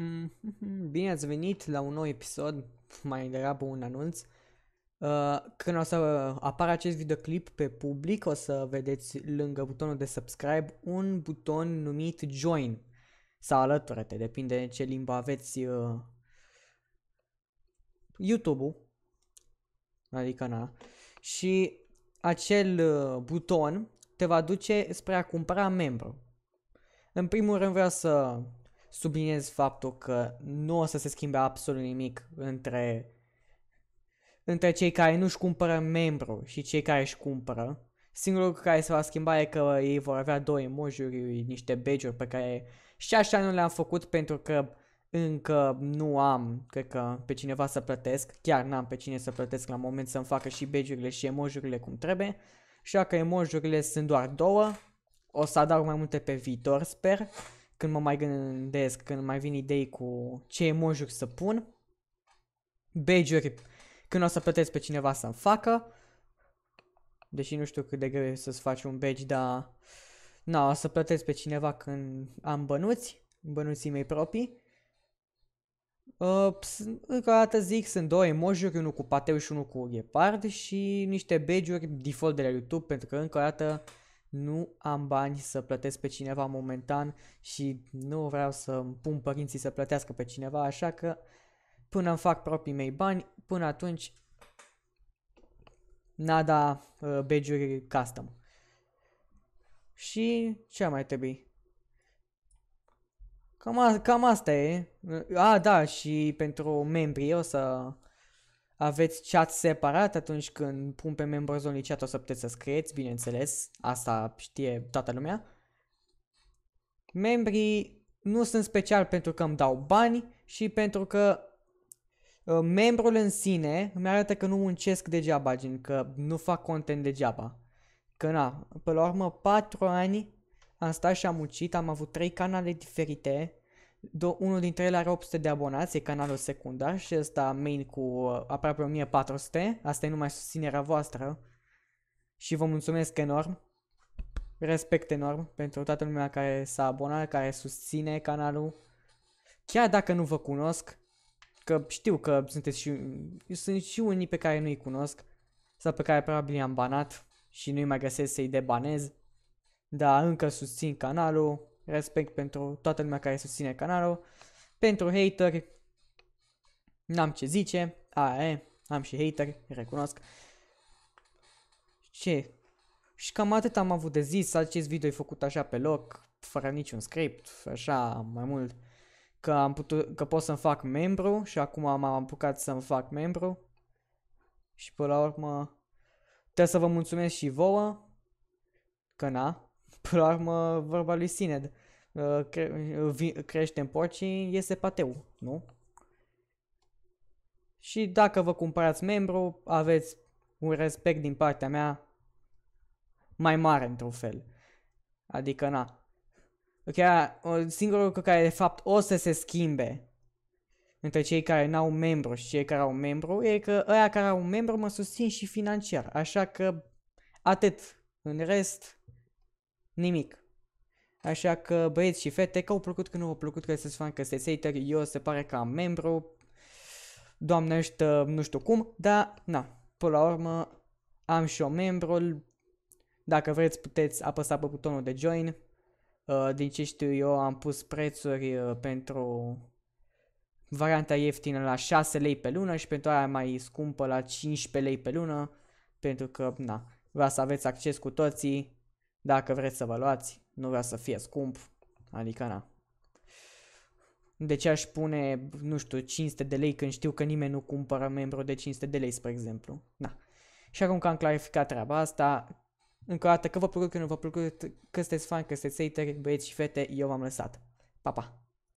Mm-hmm. Bine ați venit la un nou episod, mai degrabă un anunț. Uh, când o să apară acest videoclip pe public, o să vedeți lângă butonul de subscribe un buton numit Join sau alătură-te, depinde ce limba aveți uh, YouTube-ul, adică na, și acel uh, buton te va duce spre a cumpăra membru. În primul rând vreau să subliniez faptul că nu o să se schimbe absolut nimic între, între cei care nu-și cumpără membru și cei care își cumpără. Singurul lucru care se va schimba e că ei vor avea două emojuri, niște badge pe care și așa nu le-am făcut pentru că încă nu am, cred că, pe cineva să plătesc. Chiar n-am pe cine să plătesc la moment să-mi facă și badge și emojurile cum trebuie. Așa că emojurile sunt doar două. O să adaug mai multe pe viitor, sper când mă mai gândesc, când mai vin idei cu ce emoji să pun, badge când o să plătesc pe cineva să-mi facă, deși nu știu cât de greu e să-ți faci un badge, dar na, o să plătesc pe cineva când am bănuți, bănuții mei proprii. Uh, încă o dată zic, sunt două emoji unul cu pateu și unul cu ghepard și niște badge-uri default de la YouTube, pentru că încă o dată nu am bani să plătesc pe cineva momentan și nu vreau să pun părinții să plătească pe cineva, așa că până îmi fac proprii mei bani, până atunci nada uh, badge custom. Și ce mai trebuie? Cam, a, cam asta e. A, da, și pentru membrii o să aveți chat separat atunci când pun pe membru zonii chat o să puteți să scrieți, bineînțeles, asta știe toată lumea. Membrii nu sunt special pentru că îmi dau bani și pentru că uh, membrul în sine îmi arată că nu muncesc degeaba, gen că nu fac content degeaba. Că na, pe la urmă 4 ani am stat și am muncit, am avut 3 canale diferite, Do- unul dintre ele are 800 de abonați, e canalul secundar și ăsta main cu uh, aproape 1400. Asta e numai susținerea voastră. Și vă mulțumesc enorm. Respect enorm pentru toată lumea care s-a abonat, care susține canalul. Chiar dacă nu vă cunosc, că știu că sunteți și, sunt și unii pe care nu-i cunosc sau pe care probabil i-am banat și nu-i mai găsesc să-i debanez, dar încă susțin canalul respect pentru toată lumea care susține canalul, pentru hater, n-am ce zice, a, e, am și hater, recunosc. Ce? Și cam atât am avut de zis, acest video e făcut așa pe loc, fără niciun script, așa mai mult că, am putut, că pot să-mi fac membru și acum m-am apucat să-mi fac membru. Și pe la urmă trebuie să vă mulțumesc și vouă că na, Până la urmă, vorba lui Sined, uh, cre- în uh, porci iese pateu, nu? Și dacă vă cumpărați membru, aveți un respect din partea mea mai mare într-un fel. Adică, na. Chiar uh, singurul lucru care de fapt o să se schimbe între cei care n-au membru și cei care au membru e că ăia care au membru mă susțin și financiar. Așa că atât. În rest, nimic. Așa că băieți și fete, că au plăcut, că nu au plăcut, că sunteți fan, că se hater, eu se pare că am membru, doamnește, nu știu cum, dar na, până la urmă am și eu membrul, dacă vreți puteți apăsa pe butonul de join, uh, din ce știu eu am pus prețuri uh, pentru varianta ieftină la 6 lei pe lună și pentru aia mai scumpă la 15 lei pe lună, pentru că, na, vreau să aveți acces cu toții dacă vreți să vă luați, nu vreau să fie scump, adică na. De deci ce aș pune, nu știu, 500 de lei când știu că nimeni nu cumpără membru de 500 de lei, spre exemplu? Na. Și acum că am clarificat treaba asta, încă o dată, că vă plăcut, că nu vă plăcut, că sunteți fani, că sunteți hateri, băieți și fete, eu v-am lăsat. Pa, pa!